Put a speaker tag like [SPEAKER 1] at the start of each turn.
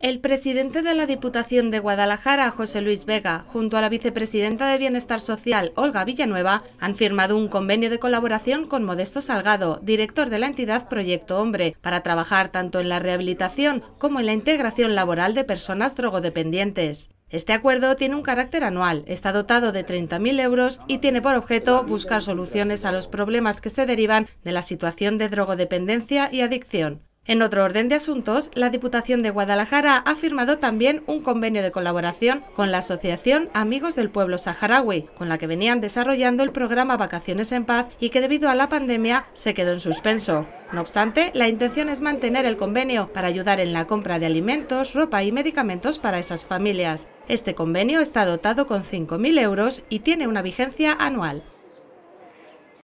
[SPEAKER 1] El presidente de la Diputación de Guadalajara, José Luis Vega, junto a la vicepresidenta de Bienestar Social, Olga Villanueva, han firmado un convenio de colaboración con Modesto Salgado, director de la entidad Proyecto Hombre, para trabajar tanto en la rehabilitación como en la integración laboral de personas drogodependientes. Este acuerdo tiene un carácter anual, está dotado de 30.000 euros y tiene por objeto buscar soluciones a los problemas que se derivan de la situación de drogodependencia y adicción. En otro orden de asuntos, la Diputación de Guadalajara ha firmado también un convenio de colaboración con la Asociación Amigos del Pueblo Saharaui, con la que venían desarrollando el programa Vacaciones en Paz y que debido a la pandemia se quedó en suspenso. No obstante, la intención es mantener el convenio para ayudar en la compra de alimentos, ropa y medicamentos para esas familias. Este convenio está dotado con 5.000 euros y tiene una vigencia anual.